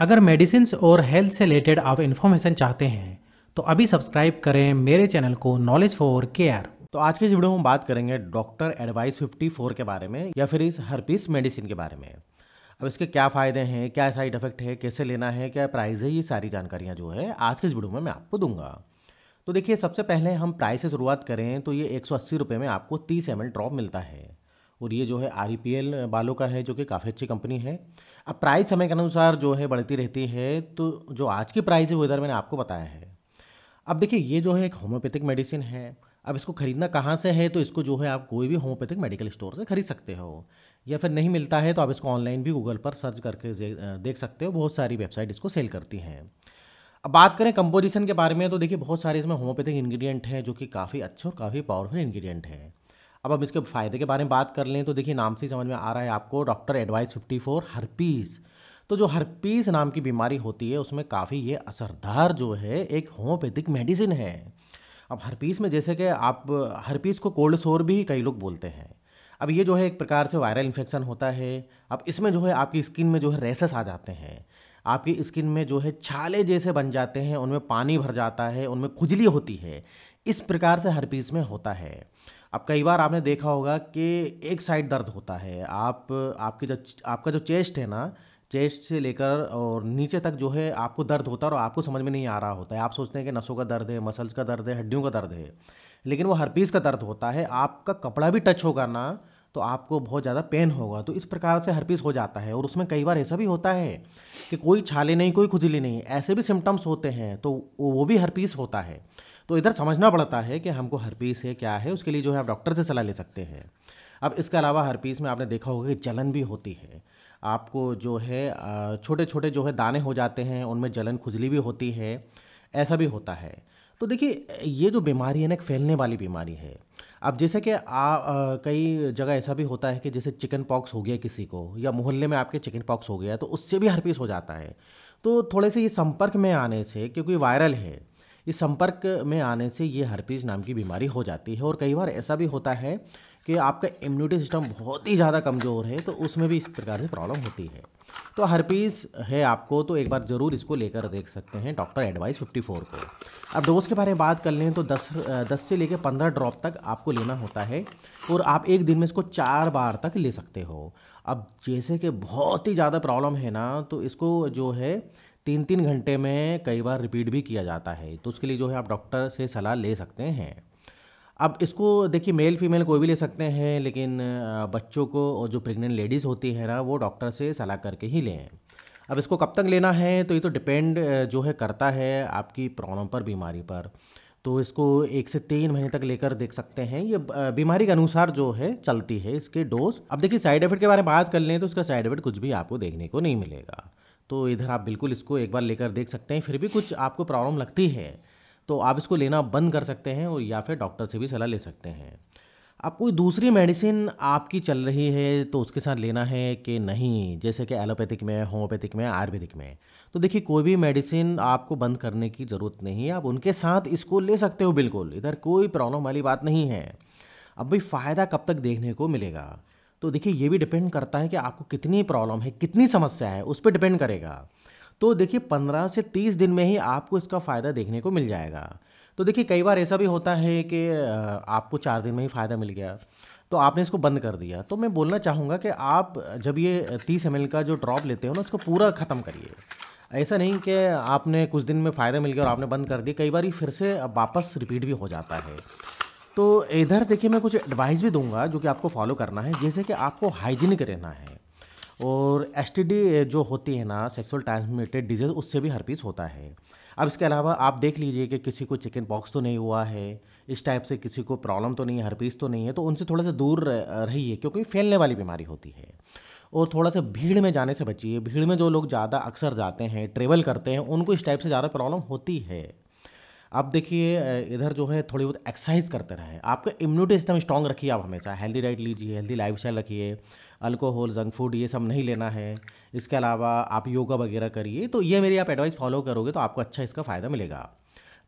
अगर मेडिसिन और हेल्थ से रिलेटेड आप इन्फॉर्मेशन चाहते हैं तो अभी सब्सक्राइब करें मेरे चैनल को नॉलेज फॉर केयर तो आज के इस वीडियो में हम बात करेंगे डॉक्टर एडवाइस 54 के बारे में या फिर इस पीस मेडिसिन के बारे में अब इसके क्या फ़ायदे हैं क्या साइड इफेक्ट है कैसे लेना है क्या प्राइस है ये सारी जानकारियाँ जो है आज के इस वीडियो में मैं आपको दूंगा तो देखिए सबसे पहले हम प्राइस से शुरुआत करें तो ये एक सौ में आपको तीस एम ड्रॉप मिलता है और ये जो है आर ई पी एल बालों का है जो कि काफ़ी अच्छी कंपनी है अब प्राइस समय के अनुसार जो है बढ़ती रहती है तो जो आज की प्राइस है वो इधर मैंने आपको बताया है अब देखिए ये जो है एक होम्योपैथिक मेडिसिन है अब इसको ख़रीदना कहाँ से है तो इसको जो है आप कोई भी होम्योपैथिक मेडिकल स्टोर से ख़रीद सकते हो या फिर नहीं मिलता है तो आप इसको ऑनलाइन भी गूगल पर सर्च करके देख सकते हो बहुत सारी वेबसाइट इसको सेल करती हैं अब बात करें कंपोजिशन के बारे में तो देखिए बहुत सारे इसमें होम्योपैथिक इंग्रेडिएंट हैं जो कि काफ़ी अच्छे और काफ़ी पावरफुल इंग्रेडिएंट हैं अब हम इसके फ़ायदे के बारे में बात कर लें तो देखिए नाम से ही समझ में आ रहा है आपको डॉक्टर एडवाइस 54 हरपीस तो जो हरपीस नाम की बीमारी होती है उसमें काफ़ी ये असरदार जो है एक होम्योपैथिक मेडिसिन है अब हरपीस में जैसे कि आप हरपीस को कोल्ड सोर भी कई लोग बोलते हैं अब ये जो है एक प्रकार से वायरल इन्फेक्शन होता है अब इसमें जो है आपकी स्किन में जो है रेसेस आ जाते हैं आपकी स्किन में जो है छाले जैसे बन जाते हैं उनमें पानी भर जाता है उनमें खुजली होती है इस प्रकार से पीस में होता है अब कई बार आपने देखा होगा कि एक साइड दर्द होता है आप आपके जो आपका जो चेस्ट है ना चेस्ट से लेकर और नीचे तक जो है आपको दर्द होता है और आपको समझ में नहीं आ रहा होता है आप सोचते हैं कि नसों का दर्द है मसल्स का दर्द है हड्डियों का दर्द है लेकिन वो हर पीस का दर्द होता है आपका कपड़ा भी टच होगा ना तो आपको बहुत ज़्यादा पेन होगा तो इस प्रकार से हर पीस हो जाता है और उसमें कई बार ऐसा भी होता है कि कोई छाले नहीं कोई खुजली नहीं ऐसे भी सिम्टम्स होते हैं तो वो भी हर पीस होता है तो इधर समझना पड़ता है कि हमको हरपीस है क्या है उसके लिए जो है आप डॉक्टर से सलाह ले सकते हैं अब इसके अलावा हरपीस में आपने देखा होगा कि जलन भी होती है आपको जो है छोटे छोटे जो है दाने हो जाते हैं उनमें जलन खुजली भी होती है ऐसा भी होता है तो देखिए ये जो बीमारी है ना एक फैलने वाली बीमारी है अब जैसे कि कई जगह ऐसा भी होता है कि जैसे चिकन पॉक्स हो गया किसी को या मोहल्ले में आपके चिकन पॉक्स हो गया तो उससे भी हरपीस हो जाता है तो थोड़े से ये संपर्क में आने से क्योंकि वायरल है इस संपर्क में आने से ये हरपीज़ नाम की बीमारी हो जाती है और कई बार ऐसा भी होता है कि आपका इम्यूनिटी सिस्टम बहुत ही ज़्यादा कमज़ोर है तो उसमें भी इस प्रकार से प्रॉब्लम होती है तो हरपीज़ है आपको तो एक बार ज़रूर इसको लेकर देख सकते हैं डॉक्टर एडवाइस 54 को अब डोज के बारे में बात कर लें तो 10 10 से लेकर 15 ड्रॉप तक आपको लेना होता है और आप एक दिन में इसको चार बार तक ले सकते हो अब जैसे कि बहुत ही ज़्यादा प्रॉब्लम है ना तो इसको जो है तीन तीन घंटे में कई बार रिपीट भी किया जाता है तो उसके लिए जो है आप डॉक्टर से सलाह ले सकते हैं अब इसको देखिए मेल फीमेल कोई भी ले सकते हैं लेकिन बच्चों को और जो प्रेग्नेंट लेडीज़ होती है ना वो डॉक्टर से सलाह करके ही लें अब इसको कब तक लेना है तो ये तो डिपेंड जो है करता है आपकी प्रॉब्लम पर बीमारी पर तो इसको एक से तीन महीने तक लेकर देख सकते हैं ये बीमारी के अनुसार जो है चलती है इसके डोज अब देखिए साइड इफेक्ट के बारे में बात कर लें तो इसका साइड इफेक्ट कुछ भी आपको देखने को नहीं मिलेगा तो इधर आप बिल्कुल इसको एक बार लेकर देख सकते हैं फिर भी कुछ आपको प्रॉब्लम लगती है तो आप इसको लेना बंद कर सकते हैं और या फिर डॉक्टर से भी सलाह ले सकते हैं अब कोई दूसरी मेडिसिन आपकी चल रही है तो उसके साथ लेना है कि नहीं जैसे कि एलोपैथिक में होम्योपैथिक में आयुर्वेदिक में तो देखिए कोई भी मेडिसिन आपको बंद करने की ज़रूरत नहीं है आप उनके साथ इसको ले सकते हो बिल्कुल इधर कोई प्रॉब्लम वाली बात नहीं है अब भाई फ़ायदा कब तक देखने को मिलेगा तो देखिए ये भी डिपेंड करता है कि आपको कितनी प्रॉब्लम है कितनी समस्या है उस पर डिपेंड करेगा तो देखिए पंद्रह से तीस दिन में ही आपको इसका फ़ायदा देखने को मिल जाएगा तो देखिए कई बार ऐसा भी होता है कि आपको चार दिन में ही फ़ायदा मिल गया तो आपने इसको बंद कर दिया तो मैं बोलना चाहूँगा कि आप जब ये तीस एम का जो ड्रॉप लेते हो ना उसको पूरा ख़त्म करिए ऐसा नहीं कि आपने कुछ दिन में फ़ायदा मिल गया और आपने बंद कर दिया कई बार फिर से वापस रिपीट भी हो जाता है तो इधर देखिए मैं कुछ एडवाइस भी दूंगा जो कि आपको फॉलो करना है जैसे कि आपको हाइजीनिक रहना है और एस जो होती है ना सेक्सुअल ट्रांसमिटेड डिजीज़ उससे भी पीस होता है अब इसके अलावा आप देख लीजिए कि किसी को चिकन पॉक्स तो नहीं हुआ है इस टाइप से किसी को प्रॉब्लम तो नहीं है हर तो नहीं है तो उनसे थोड़ा सा दूर रहिए क्योंकि फैलने वाली बीमारी होती है और थोड़ा सा भीड़ में जाने से बचिए भीड़ में जो लोग ज़्यादा अक्सर जाते हैं ट्रेवल करते हैं उनको इस टाइप से ज़्यादा प्रॉब्लम होती है आप देखिए इधर जो है थोड़ी बहुत एक्सरसाइज करते रहे आपका इम्यूनिटी सिस्टम स्ट्रांग रखिए आप हमेशा हेल्दी डाइट लीजिए हेल्दी लाइफ स्टाइल रखिए अल्कोहल जंक फूड ये सब नहीं लेना है इसके अलावा आप योगा वगैरह करिए तो ये मेरी आप एडवाइस फॉलो करोगे तो आपको अच्छा इसका फ़ायदा मिलेगा